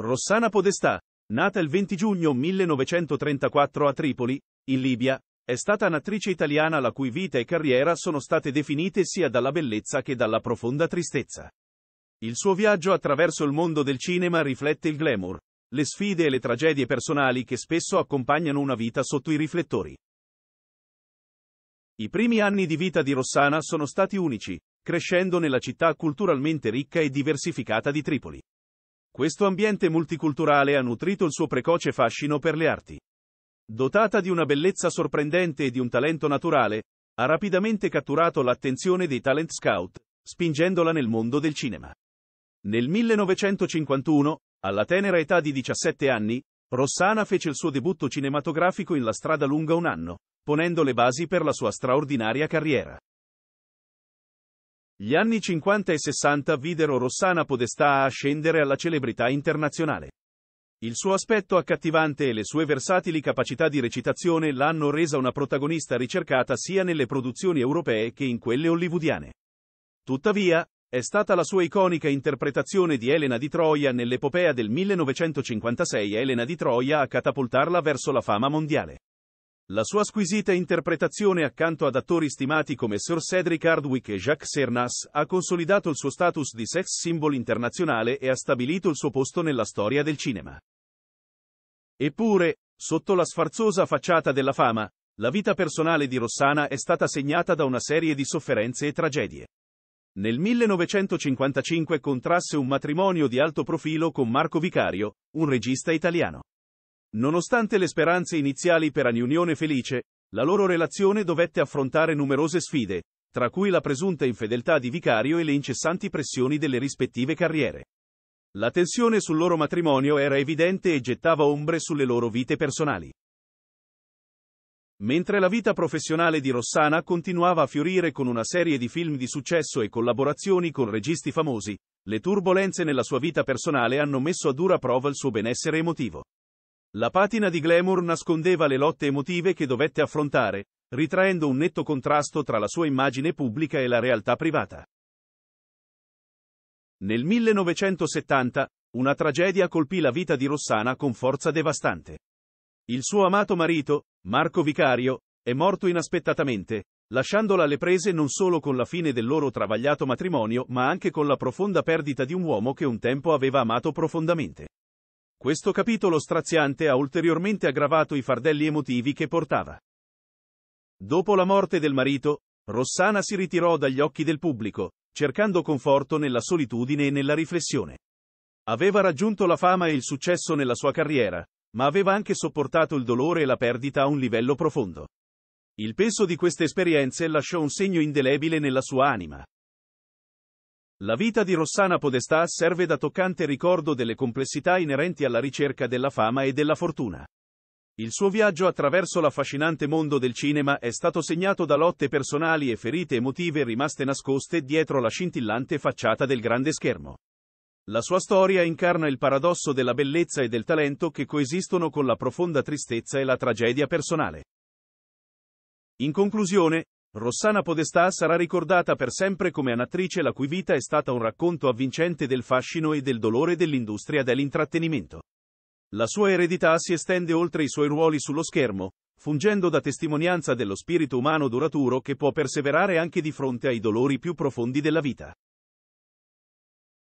Rossana Podestà, nata il 20 giugno 1934 a Tripoli, in Libia, è stata un'attrice italiana la cui vita e carriera sono state definite sia dalla bellezza che dalla profonda tristezza. Il suo viaggio attraverso il mondo del cinema riflette il glamour, le sfide e le tragedie personali che spesso accompagnano una vita sotto i riflettori. I primi anni di vita di Rossana sono stati unici, crescendo nella città culturalmente ricca e diversificata di Tripoli. Questo ambiente multiculturale ha nutrito il suo precoce fascino per le arti. Dotata di una bellezza sorprendente e di un talento naturale, ha rapidamente catturato l'attenzione dei talent scout, spingendola nel mondo del cinema. Nel 1951, alla tenera età di 17 anni, Rossana fece il suo debutto cinematografico in La strada lunga un anno, ponendo le basi per la sua straordinaria carriera. Gli anni 50 e 60 videro Rossana Podestà ascendere alla celebrità internazionale. Il suo aspetto accattivante e le sue versatili capacità di recitazione l'hanno resa una protagonista ricercata sia nelle produzioni europee che in quelle hollywoodiane. Tuttavia, è stata la sua iconica interpretazione di Elena di Troia nell'epopea del 1956 Elena di Troia a catapultarla verso la fama mondiale. La sua squisita interpretazione accanto ad attori stimati come Sir Cedric Hardwick e Jacques Cernas ha consolidato il suo status di sex symbol internazionale e ha stabilito il suo posto nella storia del cinema. Eppure, sotto la sfarzosa facciata della fama, la vita personale di Rossana è stata segnata da una serie di sofferenze e tragedie. Nel 1955 contrasse un matrimonio di alto profilo con Marco Vicario, un regista italiano. Nonostante le speranze iniziali per un'unione felice, la loro relazione dovette affrontare numerose sfide, tra cui la presunta infedeltà di Vicario e le incessanti pressioni delle rispettive carriere. La tensione sul loro matrimonio era evidente e gettava ombre sulle loro vite personali. Mentre la vita professionale di Rossana continuava a fiorire con una serie di film di successo e collaborazioni con registi famosi, le turbulenze nella sua vita personale hanno messo a dura prova il suo benessere emotivo. La patina di glamour nascondeva le lotte emotive che dovette affrontare, ritraendo un netto contrasto tra la sua immagine pubblica e la realtà privata. Nel 1970, una tragedia colpì la vita di Rossana con forza devastante. Il suo amato marito, Marco Vicario, è morto inaspettatamente, lasciandola alle prese non solo con la fine del loro travagliato matrimonio, ma anche con la profonda perdita di un uomo che un tempo aveva amato profondamente. Questo capitolo straziante ha ulteriormente aggravato i fardelli emotivi che portava. Dopo la morte del marito, Rossana si ritirò dagli occhi del pubblico, cercando conforto nella solitudine e nella riflessione. Aveva raggiunto la fama e il successo nella sua carriera, ma aveva anche sopportato il dolore e la perdita a un livello profondo. Il peso di queste esperienze lasciò un segno indelebile nella sua anima. La vita di Rossana Podestà serve da toccante ricordo delle complessità inerenti alla ricerca della fama e della fortuna. Il suo viaggio attraverso l'affascinante mondo del cinema è stato segnato da lotte personali e ferite emotive rimaste nascoste dietro la scintillante facciata del grande schermo. La sua storia incarna il paradosso della bellezza e del talento che coesistono con la profonda tristezza e la tragedia personale. In conclusione, Rossana Podestà sarà ricordata per sempre come un'attrice la cui vita è stata un racconto avvincente del fascino e del dolore dell'industria dell'intrattenimento. La sua eredità si estende oltre i suoi ruoli sullo schermo, fungendo da testimonianza dello spirito umano duraturo che può perseverare anche di fronte ai dolori più profondi della vita.